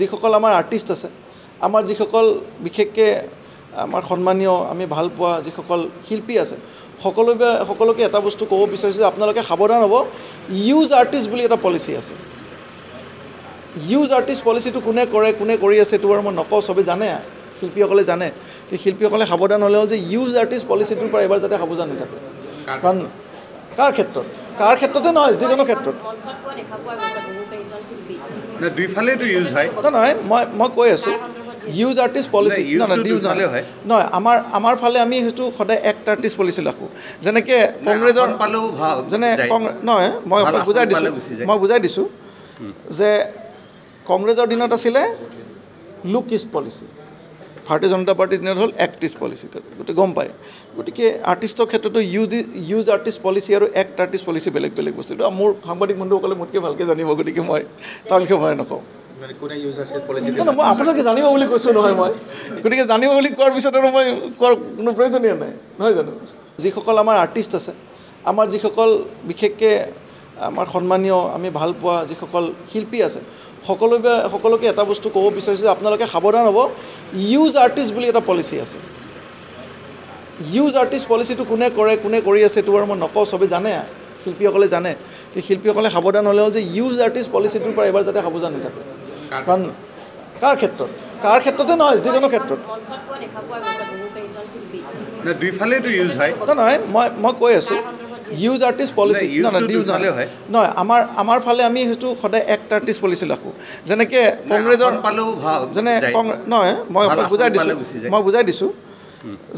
যিসকল আমাৰ আৰ্টিষ্ট আছে আমাৰ যিসকল বিশেষকৈ আমাৰ সন্মানীয় আমি ভাল পোৱা যিসকল শিল্পী আছে সকলোবে সকলোকে এটা বস্তু ক'ব বিচাৰিছোঁ যে আপোনালোকে সাৱধান হ'ব ইউজ আৰ্টিষ্ট বুলি এটা পলিচি আছে ইউজ আৰ্টিষ্ট পলিচিটো কোনে কৰে কোনে কৰি আছে এইটো বাৰু মই নকওঁ চবেই জানে শিল্পীসকলে জানে গতিকে শিল্পীসকলে সাৱধান হ'লে হ'ল যে ইউজ আৰ্টিষ্ট পলিচিটোৰ পৰা এইবাৰ যাতে সাৱধান নাথাকে কাৰণ কাৰ ক্ষেত্ৰত কাৰ ক্ষেত্ৰতে নহয় যিকোনো ক্ষেত্ৰত নাই মই মই কৈ আছোঁ ইউজ আৰ্টিষ্ট পলিচি ইউজ নহয় নহয় আমাৰ আমাৰ ফালে আমি সেইটো সদায় এক্ট আৰ্টিষ্ট পলিচি ৰাখোঁ যেনেকৈ কংগ্ৰেছৰ পালেও যেনে নহয় মই বুজাই দিছোঁ মই বুজাই দিছোঁ যে কংগ্ৰেছৰ দিনত আছিলে লুক ইষ্ট পলিচি ভাৰতীয় জনতা পাৰ্টীৰ দিনত হ'ল একত্ৰিছ পলিচি গতিকে গম পায় গতিকে আৰ্টিষ্টৰ ক্ষেত্ৰতো ইউজ ইউজ আৰ্টিষ্ট পলিচি আৰু এক্ট আৰ্টিষ্ট পলিচি বেলেগ বেলেগ বস্তু এইটো মোৰ সাংবাদিক বন্ধুসকলে মোতকৈ ভালকৈ জানিব গতিকে মই তাৰ বিষয়ে মই নকওঁ মই আপোনালোকে জানিব বুলি কৈছোঁ নহয় মই গতিকে জানিব বুলি কোৱাৰ পিছত আৰু মই কোৱাৰ কোনো প্ৰয়োজনীয় নাই নহয় জানো যিসকল আমাৰ আৰ্টিষ্ট আছে আমাৰ যিসকল বিশেষকৈ আমাৰ সন্মানীয় আমি ভাল পোৱা যিসকল শিল্পী আছে সকলোবে সকলোকে এটা বস্তু ক'ব বিচাৰিছোঁ যে আপোনালোকে সাৱধান হ'ব ইউজ আৰ্টিষ্ট বুলি এটা পলিচি আছে ইউজ আৰ্টিষ্ট পলিচিটো কোনে কৰে কোনে কৰি আছে এইটো বাৰু মই নকওঁ চবেই জানে শিল্পীসকলে জানে কিন্তু শিল্পীসকলে সাৱধান হ'লে হ'ল যে ইউজ আৰ্টিষ্ট পলিচিটোৰ পৰা এইবাৰ যাতে সাৱধান নাথাকে কাৰণ কাৰ ক্ষেত্ৰত কাৰ ক্ষেত্ৰতে নহয় যিকোনো ক্ষেত্ৰত নহয় মই মই কৈ আছোঁ ইউজ আৰ্টিষ্ট পলিচি নহয় আমাৰ আমাৰ ফালে আমি সেইটো সদায় এক্ট আৰ্টিষ্ট পলিচি ৰাখোঁ যেনেকৈ কংগ্ৰেছৰ যেনে নহয় মই বুজাই দিছোঁ মই বুজাই দিছোঁ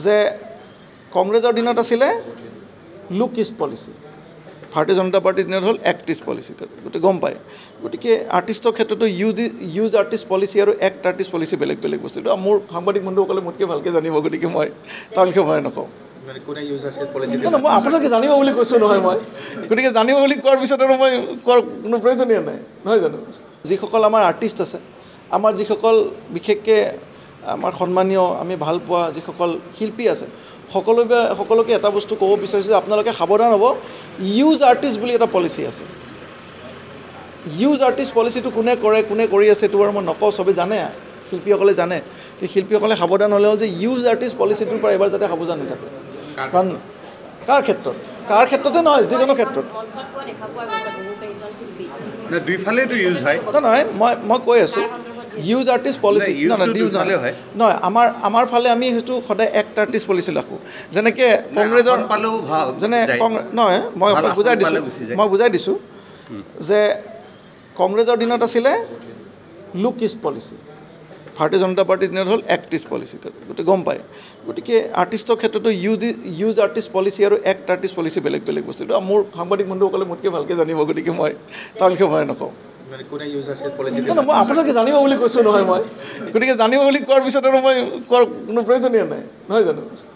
যে কংগ্ৰেছৰ দিনত আছিলে লুক ইষ্ট পলিচি ভাৰতীয় জনতা পাৰ্টীৰ দিনত হ'ল এক্ট ইষ্ট পলিচি গোটেই গম পায় গতিকে আৰ্টিষ্টৰ ক্ষেত্ৰতো ইউজ ইউজ আৰ্টিষ্ট পলিচি আৰু এক্ট আৰ্টিষ্ট পলিচি বেলেগ বেলেগ বস্তু এইটো মোৰ সাংবাদিক বন্ধুসকলে মোতকৈ ভালকৈ জানিব গতিকে মই তাৰ বিষয়ে মই নকওঁ গতিকে জানিব বুলি কোৱাৰ পিছত যিসকল আমাৰ আৰ্টিষ্ট আছে আমাৰ যিসকল বিশেষকৈ আমাৰ সন্মানীয় আমি ভাল পোৱা যিসকল শিল্পী আছে সকলোবে সকলোকে এটা বস্তু ক'ব বিচাৰিছোঁ যে আপোনালোকে সাৱধান হ'ব ইউজ আৰ্টিষ্ট বুলি এটা পলিচি আছে ইউজ আৰ্টিষ্ট পলিচিটো কোনে কৰে কোনে কৰি আছে এইটো বাৰু মই নকওঁ চবেই জানে শিল্পীসকলে জানে শিল্পীসকলে সাৱধান হ'লে হ'ল যে ইউজ আৰ্টিষ্ট পলিচিটোৰ পৰা এইবাৰ যাতে সাৱধান নাথাকে কাৰ ক্ষেত্ৰত কাৰ ক্ষেত্ৰতে নহয় যিকোনো ক্ষেত্ৰত নহয় মই মই কৈ আছোঁ ইউজ আৰ্টিষ্ট পলিচি নহয় আমাৰ আমাৰ ফালে আমি সেইটো সদায় এক্ট আৰ্টিষ্ট পলিচি ৰাখোঁ যেনেকে কংগ্ৰেছৰ যেনে নহয় মই বুজাই দিছোঁ মই বুজাই দিছোঁ যে কংগ্ৰেছৰ দিনত আছিলে লুক ইষ্ট পলিচি ভাৰতীয় জনতা পাৰ্টীৰ দিনত হ'ল একত্ৰিছ পলিচি গতিকে গম পায় গতিকে আৰ্টিষ্টৰ ক্ষেত্ৰতো ইউজ ইউজ আৰ্টিষ্ট পলিচি আৰু এক্ট আৰ্টিষ্ট পলিচি বেলেগ বেলেগ বস্তু এইটো মোৰ সাংবাদিক বন্ধুসকলে মোতকৈ ভালকৈ জানিব গতিকে মই তালকৈ মই নকওঁ মই আপোনালোকে জানিব বুলি কৈছোঁ নহয় মই গতিকে জানিব বুলি কোৱাৰ পিছত আৰু মই কোৱাৰ কোনো প্ৰয়োজনীয় নাই নহয় জানো